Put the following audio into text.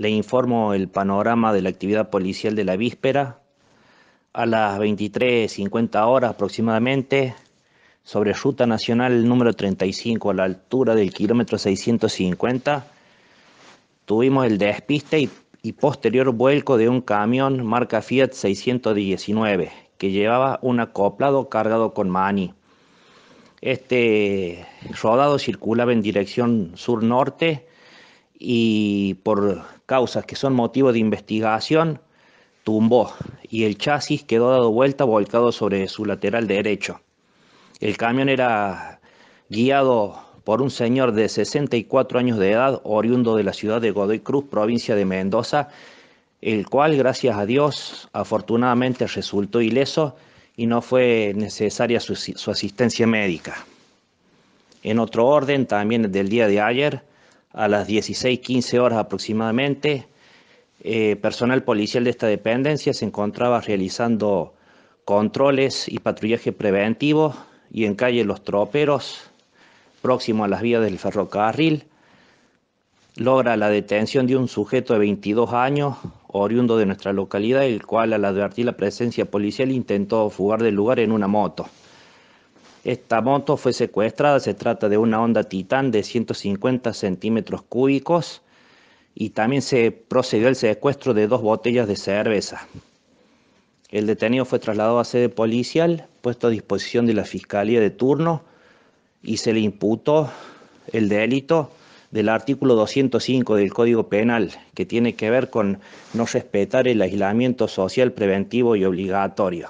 Le informo el panorama de la actividad policial de la víspera. A las 23.50 horas aproximadamente, sobre Ruta Nacional número 35, a la altura del kilómetro 650, tuvimos el despiste y, posterior vuelco de un camión marca Fiat 619, que llevaba un acoplado cargado con mani. Este rodado circulaba en dirección sur-norte y por causas que son motivo de investigación, tumbó y el chasis quedó dado vuelta volcado sobre su lateral derecho. El camión era guiado por un señor de 64 años de edad, oriundo de la ciudad de Godoy Cruz, provincia de Mendoza, el cual, gracias a Dios, afortunadamente resultó ileso y no fue necesaria su, su asistencia médica. En otro orden, también del día de ayer, a las 16-15 horas aproximadamente, eh, personal policial de esta dependencia se encontraba realizando controles y patrullaje preventivo y en calle Los Troperos, próximo a las vías del ferrocarril, logra la detención de un sujeto de 22 años, oriundo de nuestra localidad, el cual al advertir la presencia policial intentó fugar del lugar en una moto. Esta moto fue secuestrada, se trata de una Honda titán de 150 centímetros cúbicos y también se procedió al secuestro de dos botellas de cerveza. El detenido fue trasladado a sede policial, puesto a disposición de la Fiscalía de turno y se le imputó el delito del artículo 205 del Código Penal, que tiene que ver con no respetar el aislamiento social preventivo y obligatorio.